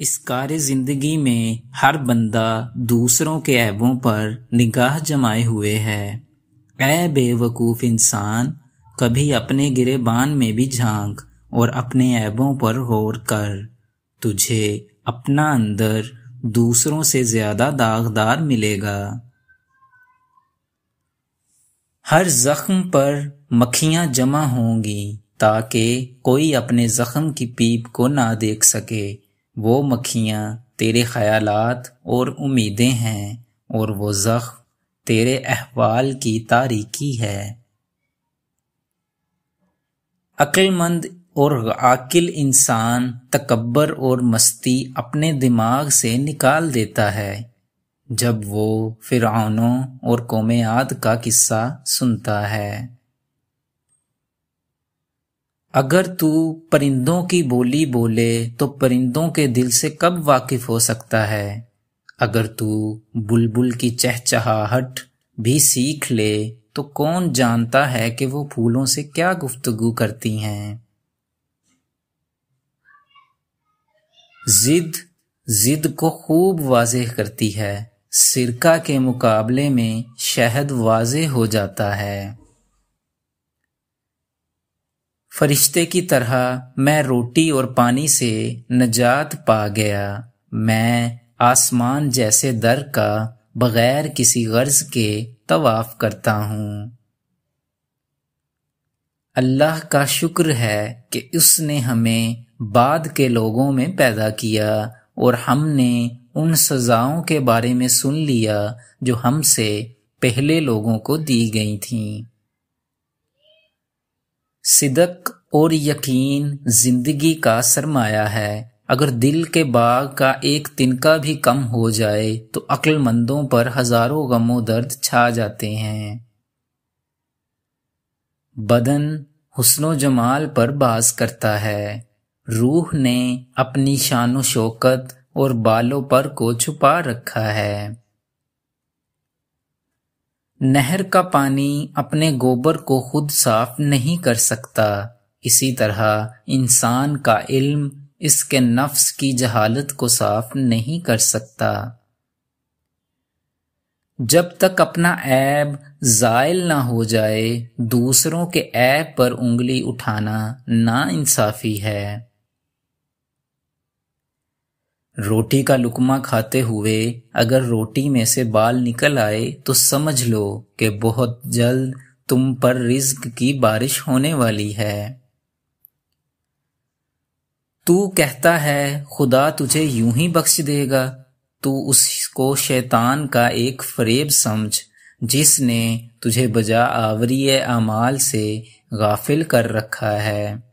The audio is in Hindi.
इस कार्य जिंदगी में हर बंदा दूसरों के ऐबों पर निगाह जमाए हुए है ऐ बेवकूफ इंसान कभी अपने गिरेबान में भी झांक और अपने ऐबों पर गौर कर तुझे अपना अंदर दूसरों से ज्यादा दागदार मिलेगा हर जख्म पर मक्खियां जमा होंगी ताकि कोई अपने जख्म की पीप को ना देख सके वो मक्खियाँ तेरे ख्यालात और उम्मीदें हैं और वो ज़ख्म तेरे अहवाल की तारीकी है अक्लमंद और आकिल इंसान तकबर और मस्ती अपने दिमाग से निकाल देता है जब वो फिरौनों और आद का किस्सा सुनता है अगर तू परिंदों की बोली बोले तो परिंदों के दिल से कब वाकिफ हो सकता है अगर तू बुलबुल की चहचहाहट भी सीख ले तो कौन जानता है कि वो फूलों से क्या गुफ्तगु करती हैं जिद जिद को खूब वाजह करती है सिरका के मुकाबले में शहद वाज हो जाता है फरिश्ते की तरह मैं रोटी और पानी से नजात पा गया मैं आसमान जैसे दर का बगैर किसी गर्ज के तवाफ करता हूँ अल्लाह का शुक्र है कि उसने हमें बाद के लोगों में पैदा किया और हमने उन सजाओं के बारे में सुन लिया जो हमसे पहले लोगों को दी गई थीं। सिदक और यकीन जिंदगी का सरमाया है अगर दिल के बाग का एक तिनका भी कम हो जाए तो अक्लमंदों पर हजारों गमो दर्द छा जाते हैं बदन हुस्नो जमाल पर बास करता है रूह ने अपनी शान शौकत और बालों पर को छुपा रखा है नहर का पानी अपने गोबर को खुद साफ नहीं कर सकता इसी तरह इंसान का इल्म इसके नफ्स की जहालत को साफ नहीं कर सकता जब तक अपना ऐब जायल ना हो जाए दूसरों के ऐब पर उंगली उठाना ना इंसाफी है रोटी का लुकमा खाते हुए अगर रोटी में से बाल निकल आए तो समझ लो कि बहुत जल्द तुम पर रिज्क की बारिश होने वाली है तू कहता है खुदा तुझे यूं ही बख्श देगा तू उसको शैतान का एक फरेब समझ जिसने तुझे बजा आवरी आमाल से गाफिल कर रखा है